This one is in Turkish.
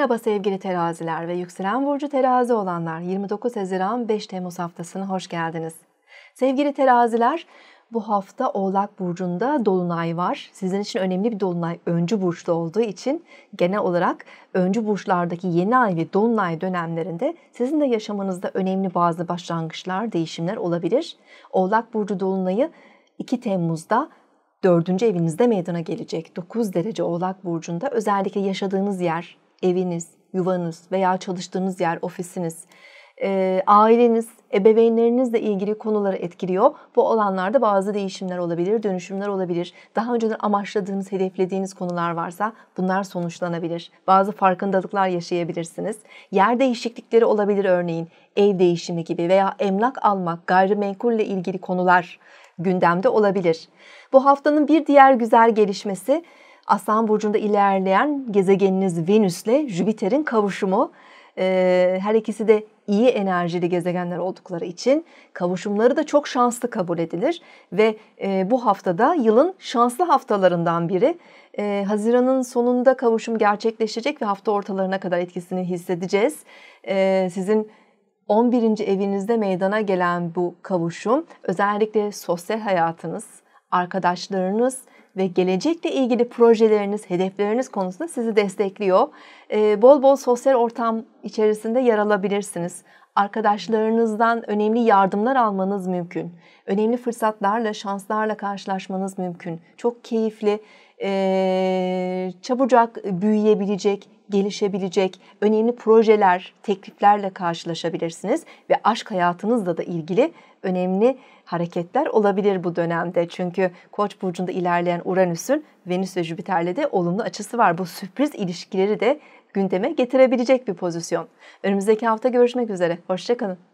Merhaba sevgili teraziler ve yükselen burcu terazi olanlar 29 Haziran 5 Temmuz haftasına hoş geldiniz. Sevgili teraziler bu hafta Oğlak Burcu'nda Dolunay var. Sizin için önemli bir Dolunay öncü burçta olduğu için genel olarak öncü burçlardaki yeni ay ve Dolunay dönemlerinde sizin de yaşamınızda önemli bazı başlangıçlar, değişimler olabilir. Oğlak Burcu Dolunay'ı 2 Temmuz'da dördüncü evinizde meydana gelecek. 9 derece Oğlak Burcu'nda özellikle yaşadığınız yer, eviniz, yuvanız veya çalıştığınız yer, ofisiniz, e, aileniz, ebeveynlerinizle ilgili konuları etkiliyor. Bu alanlarda bazı değişimler olabilir, dönüşümler olabilir. Daha önceden amaçladığınız, hedeflediğiniz konular varsa bunlar sonuçlanabilir. Bazı farkındalıklar yaşayabilirsiniz. Yer değişiklikleri olabilir örneğin ev değişimi gibi veya emlak almak, gayrimenkulle ilgili konular gündemde olabilir. Bu haftanın bir diğer güzel gelişmesi Aslan Burcu'nda ilerleyen gezegeniniz Venüs ile Jüpiter'in kavuşumu. E, her ikisi de iyi enerjili gezegenler oldukları için kavuşumları da çok şanslı kabul edilir. Ve e, bu haftada yılın şanslı haftalarından biri. E, Haziran'ın sonunda kavuşum gerçekleşecek ve hafta ortalarına kadar etkisini hissedeceğiz. sizin 11. evinizde meydana gelen bu kavuşum özellikle sosyal hayatınız, arkadaşlarınız ve gelecekle ilgili projeleriniz, hedefleriniz konusunda sizi destekliyor. Ee, bol bol sosyal ortam içerisinde yer alabilirsiniz arkadaşlarınızdan önemli yardımlar almanız mümkün. Önemli fırsatlarla, şanslarla karşılaşmanız mümkün. Çok keyifli, çabucak büyüyebilecek, gelişebilecek, önemli projeler, tekliflerle karşılaşabilirsiniz ve aşk hayatınızla da ilgili önemli hareketler olabilir bu dönemde. Çünkü Koç burcunda ilerleyen Uranüs'ün Venüs ve Jüpiter'le de olumlu açısı var. Bu sürpriz ilişkileri de gündeme getirebilecek bir pozisyon. Önümüzdeki hafta görüşmek üzere. Hoşçakalın.